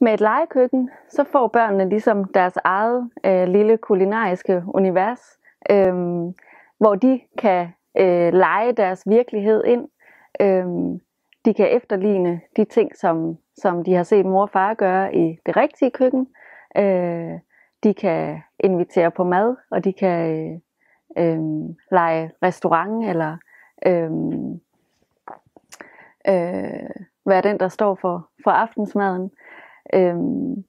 Med et legekøkken, så får børnene ligesom deres eget øh, lille kulinariske univers, øh, hvor de kan øh, lege deres virkelighed ind. Øh, de kan efterligne de ting, som, som de har set mor og far gøre i det rigtige køkken. Øh, de kan invitere på mad, og de kan øh, øh, lege restaurant, eller øh, øh, være den, der står for, for aftensmaden. Øhm,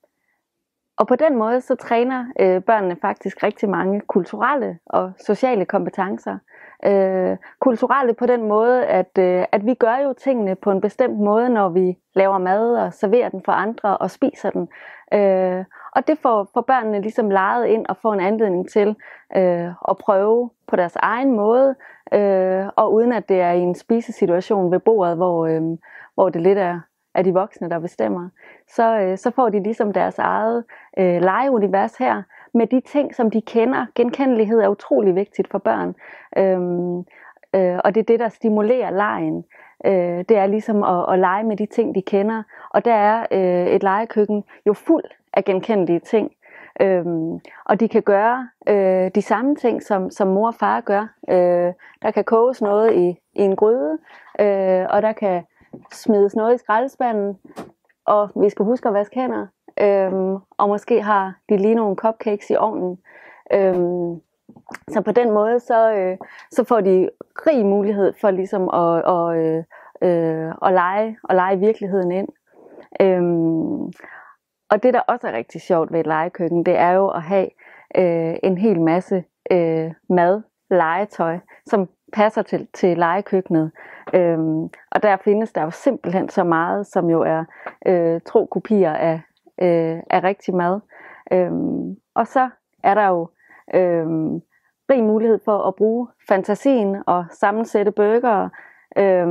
og på den måde så træner øh, børnene faktisk rigtig mange kulturelle og sociale kompetencer. Øh, kulturelle på den måde, at, øh, at vi gør jo tingene på en bestemt måde, når vi laver mad og serverer den for andre og spiser den. Øh, og det får, får børnene ligesom lejet ind og får en anledning til øh, at prøve på deres egen måde, øh, og uden at det er i en spisesituation ved bordet, hvor, øh, hvor det lidt er af de voksne, der bestemmer, så, øh, så får de ligesom deres eget øh, legeunivers her, med de ting, som de kender. Genkendelighed er utrolig vigtigt for børn, øhm, øh, og det er det, der stimulerer legen. Øh, det er ligesom at, at lege med de ting, de kender, og der er øh, et legekøkken jo fuld af genkendelige ting. Øhm, og de kan gøre øh, de samme ting, som, som mor og far gør. Øh, der kan koges noget i, i en gryde, øh, og der kan smides noget i skraldespanden, og vi skal huske at vaske hænder, øhm, og måske har de lige nogle cupcakes i ovnen. Øhm, så på den måde, så, øh, så får de rig mulighed for ligesom at, og, øh, øh, at, lege, at lege virkeligheden ind. Øhm, og det, der også er rigtig sjovt ved et legekøkken, det er jo at have øh, en hel masse øh, mad, legetøj, som passer til, til legekøkkenet. Øhm, og der findes der jo simpelthen så meget, som jo er øh, tro kopier af, øh, af rigtig mad. Øhm, og så er der jo øh, rig mulighed for at bruge fantasien og sammensætte bøger øh,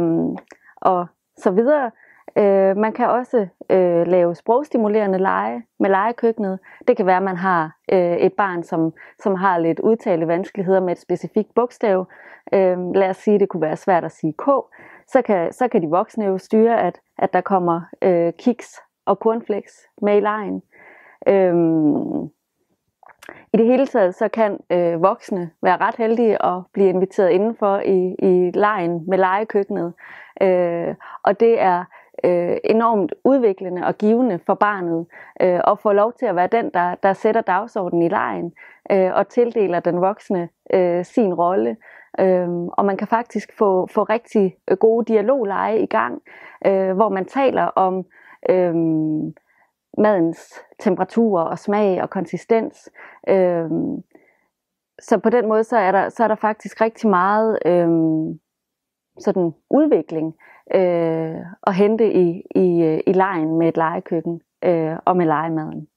og så videre. Øh, man kan også øh, lave sprogstimulerende lege med legekøkkenet. Det kan være, at man har øh, et barn, som, som har lidt udtale vanskeligheder med et specifikt bogstav. Øh, lad os sige, at det kunne være svært at sige K. Så kan, så kan de voksne jo styre, at, at der kommer øh, kiks og cornflakes med i lejen. Øhm, i det hele taget, så kan øh, voksne være ret heldige at blive inviteret indenfor i, i lejen med legekøkkenet. Øh, og det er øh, enormt udviklende og givende for barnet, øh, og få lov til at være den, der, der sætter dagsordenen i lejen, øh, og tildeler den voksne øh, sin rolle. Øhm, og man kan faktisk få, få rigtig gode dialogleje i gang, øh, hvor man taler om øhm, madens temperatur og smag og konsistens. Øhm, så på den måde så er der, så er der faktisk rigtig meget øhm, sådan udvikling øh, og hente i, i, øh, i lejen med et legekøkken øh, og med legemaden.